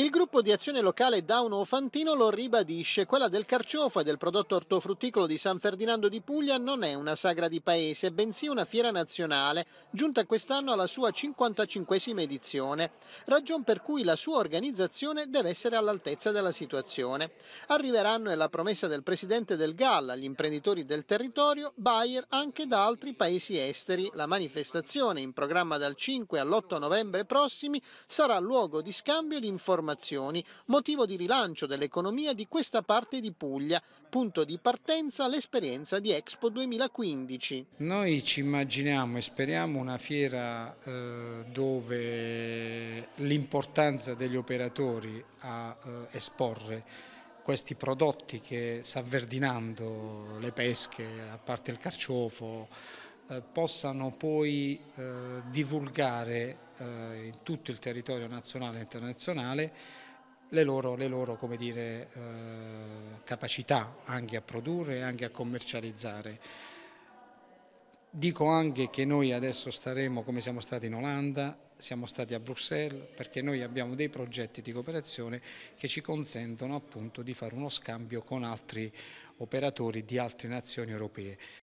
Il gruppo di azione locale Dauno Fantino lo ribadisce, quella del carciofo e del prodotto ortofrutticolo di San Ferdinando di Puglia non è una sagra di paese, bensì una fiera nazionale, giunta quest'anno alla sua 55esima edizione, ragion per cui la sua organizzazione deve essere all'altezza della situazione. Arriveranno, è la promessa del presidente del GAL agli imprenditori del territorio, Bayer anche da altri paesi esteri. La manifestazione, in programma dal 5 all'8 novembre prossimi, sarà luogo di scambio di informazioni trasformazioni, motivo di rilancio dell'economia di questa parte di Puglia, punto di partenza l'esperienza di Expo 2015. Noi ci immaginiamo e speriamo una fiera eh, dove l'importanza degli operatori a eh, esporre questi prodotti che sta verdinando le pesche, a parte il carciofo, eh, possano poi divulgare eh, in tutto il territorio nazionale e internazionale le loro, le loro dire, eh, capacità anche a produrre e anche a commercializzare. Dico anche che noi adesso staremo come siamo stati in Olanda, siamo stati a Bruxelles, perché noi abbiamo dei progetti di cooperazione che ci consentono appunto di fare uno scambio con altri operatori di altre nazioni europee.